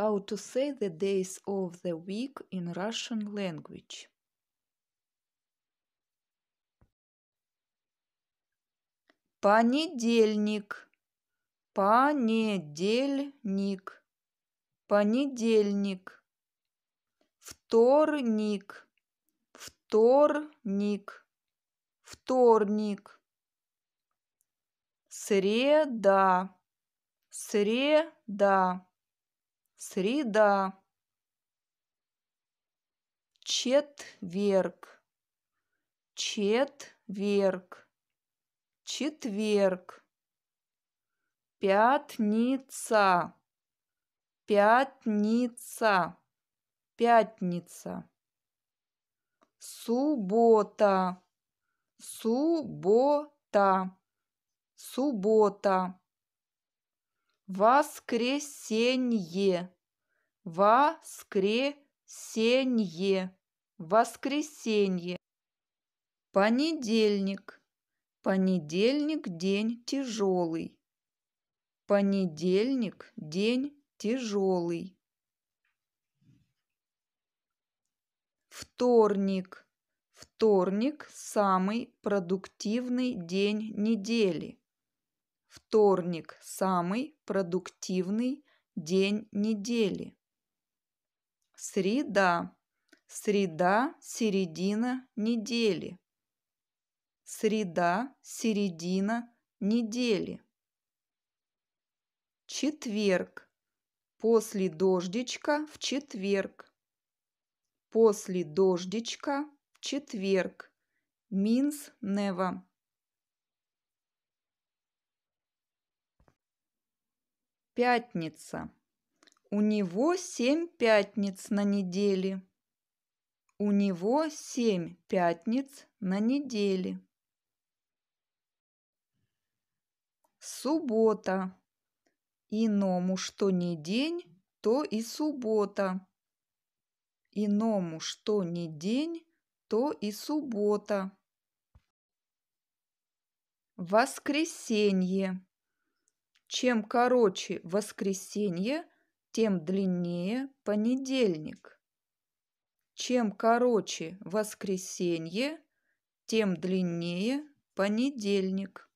How to say the days of the week in Russian language. Понедельник. Понедельник. Понедельник. Вторник. Вторник. Вторник. Среда. Среда среда, четверг, четверг, четверг, пятница, пятница, пятница, суббота, суббота, суббота Воскресенье. Воскресенье. Воскресенье. Понедельник. Понедельник день тяжелый. Понедельник день тяжелый. Вторник. Вторник – самый продуктивный день недели. Вторник – самый продуктивный день недели. Среда. Среда – середина недели. Среда – середина недели. Четверг. После дождичка в четверг. После дождичка в четверг. Минс Нева. Пятница. У него семь пятниц на неделе. У него семь пятниц на неделе. Суббота. Иному что не день, то и суббота. Иному что не день, то и суббота. Воскресенье. Чем короче воскресенье, тем длиннее понедельник. Чем короче воскресенье, тем длиннее понедельник.